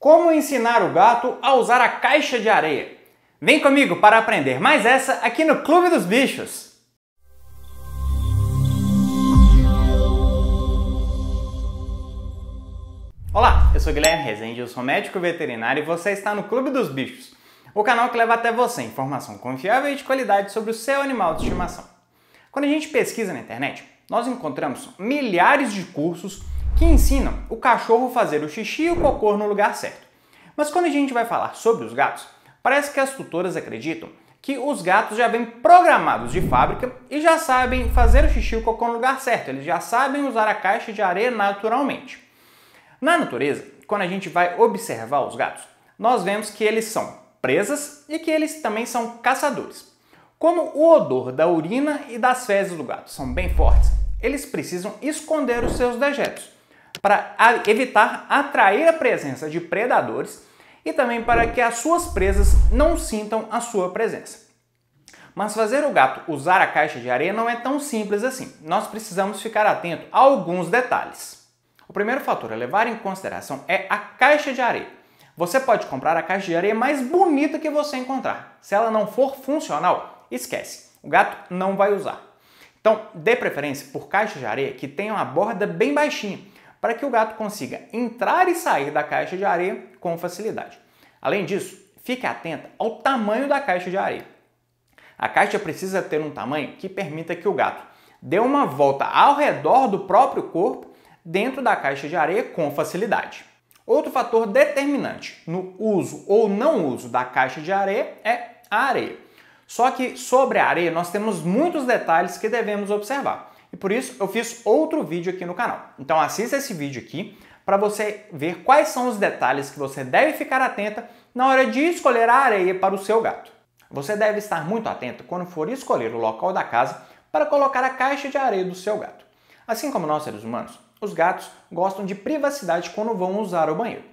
Como ensinar o gato a usar a caixa de areia? Vem comigo para aprender mais essa aqui no Clube dos Bichos! Olá, eu sou Guilherme Rezende, eu sou médico veterinário e você está no Clube dos Bichos, o canal que leva até você informação confiável e de qualidade sobre o seu animal de estimação. Quando a gente pesquisa na internet, nós encontramos milhares de cursos que ensinam o cachorro a fazer o xixi e o cocô no lugar certo. Mas quando a gente vai falar sobre os gatos, parece que as tutoras acreditam que os gatos já vêm programados de fábrica e já sabem fazer o xixi e o cocô no lugar certo, eles já sabem usar a caixa de areia naturalmente. Na natureza, quando a gente vai observar os gatos, nós vemos que eles são presas e que eles também são caçadores. Como o odor da urina e das fezes do gato são bem fortes, eles precisam esconder os seus dejetos para evitar atrair a presença de predadores e também para que as suas presas não sintam a sua presença. Mas fazer o gato usar a caixa de areia não é tão simples assim. Nós precisamos ficar atento a alguns detalhes. O primeiro fator a levar em consideração é a caixa de areia. Você pode comprar a caixa de areia mais bonita que você encontrar. Se ela não for funcional, esquece. O gato não vai usar. Então, dê preferência por caixa de areia que tenha uma borda bem baixinha, para que o gato consiga entrar e sair da caixa de areia com facilidade. Além disso, fique atenta ao tamanho da caixa de areia. A caixa precisa ter um tamanho que permita que o gato dê uma volta ao redor do próprio corpo dentro da caixa de areia com facilidade. Outro fator determinante no uso ou não uso da caixa de areia é a areia. Só que sobre a areia nós temos muitos detalhes que devemos observar por isso eu fiz outro vídeo aqui no canal. Então assista esse vídeo aqui para você ver quais são os detalhes que você deve ficar atenta na hora de escolher a areia para o seu gato. Você deve estar muito atento quando for escolher o local da casa para colocar a caixa de areia do seu gato. Assim como nós seres humanos, os gatos gostam de privacidade quando vão usar o banheiro.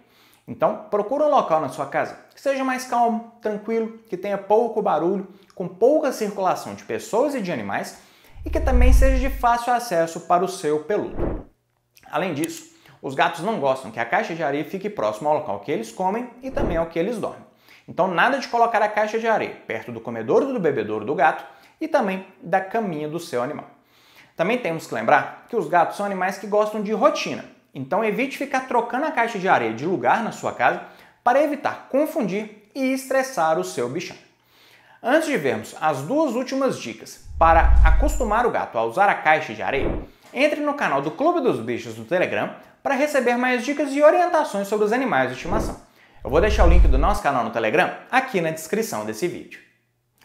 Então, procure um local na sua casa que seja mais calmo, tranquilo, que tenha pouco barulho, com pouca circulação de pessoas e de animais e que também seja de fácil acesso para o seu peludo. Além disso, os gatos não gostam que a caixa de areia fique próximo ao local que eles comem e também ao que eles dormem. Então, nada de colocar a caixa de areia perto do comedouro do bebedouro do gato e também da caminha do seu animal. Também temos que lembrar que os gatos são animais que gostam de rotina, então evite ficar trocando a caixa de areia de lugar na sua casa para evitar confundir e estressar o seu bichão. Antes de vermos as duas últimas dicas para acostumar o gato a usar a caixa de areia, entre no canal do Clube dos Bichos no Telegram para receber mais dicas e orientações sobre os animais de estimação. Eu vou deixar o link do nosso canal no Telegram aqui na descrição desse vídeo.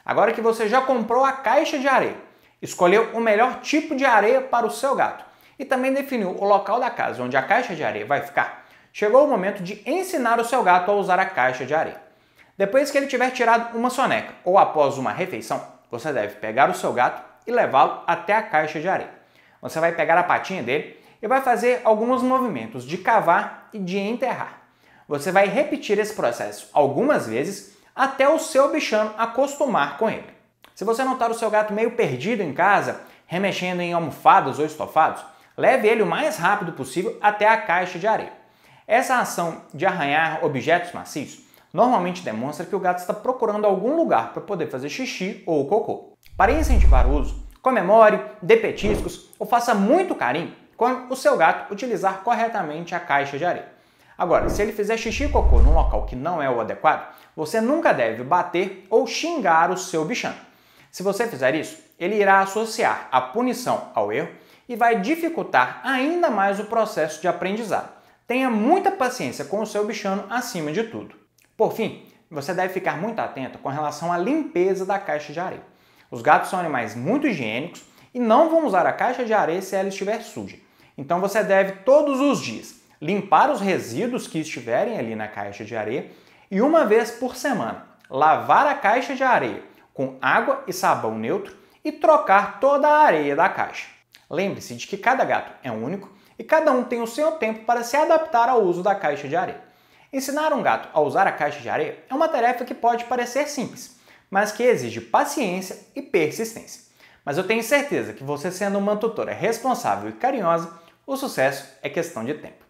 Agora que você já comprou a caixa de areia, escolheu o melhor tipo de areia para o seu gato e também definiu o local da casa onde a caixa de areia vai ficar, chegou o momento de ensinar o seu gato a usar a caixa de areia. Depois que ele tiver tirado uma soneca ou após uma refeição, você deve pegar o seu gato e levá-lo até a caixa de areia. Você vai pegar a patinha dele e vai fazer alguns movimentos de cavar e de enterrar. Você vai repetir esse processo algumas vezes até o seu bichano acostumar com ele. Se você notar o seu gato meio perdido em casa, remexendo em almofadas ou estofados, leve ele o mais rápido possível até a caixa de areia. Essa ação de arranhar objetos macios normalmente demonstra que o gato está procurando algum lugar para poder fazer xixi ou cocô. Para incentivar o uso, comemore, dê petiscos ou faça muito carinho quando o seu gato utilizar corretamente a caixa de areia. Agora, se ele fizer xixi e cocô num local que não é o adequado, você nunca deve bater ou xingar o seu bichano. Se você fizer isso, ele irá associar a punição ao erro e vai dificultar ainda mais o processo de aprendizado. Tenha muita paciência com o seu bichano acima de tudo. Por fim, você deve ficar muito atento com relação à limpeza da caixa de areia. Os gatos são animais muito higiênicos e não vão usar a caixa de areia se ela estiver suja. Então você deve todos os dias limpar os resíduos que estiverem ali na caixa de areia e uma vez por semana lavar a caixa de areia com água e sabão neutro e trocar toda a areia da caixa. Lembre-se de que cada gato é único e cada um tem o seu tempo para se adaptar ao uso da caixa de areia. Ensinar um gato a usar a caixa de areia é uma tarefa que pode parecer simples, mas que exige paciência e persistência. Mas eu tenho certeza que você sendo uma tutora responsável e carinhosa, o sucesso é questão de tempo.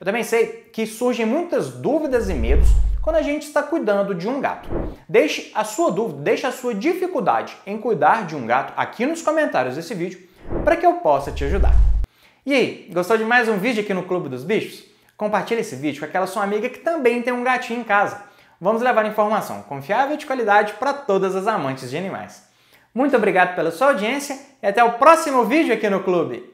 Eu também sei que surgem muitas dúvidas e medos quando a gente está cuidando de um gato. Deixe a sua dúvida, deixe a sua dificuldade em cuidar de um gato aqui nos comentários desse vídeo para que eu possa te ajudar. E aí, gostou de mais um vídeo aqui no Clube dos Bichos? Compartilhe esse vídeo com aquela sua amiga que também tem um gatinho em casa. Vamos levar informação confiável e de qualidade para todas as amantes de animais. Muito obrigado pela sua audiência e até o próximo vídeo aqui no Clube!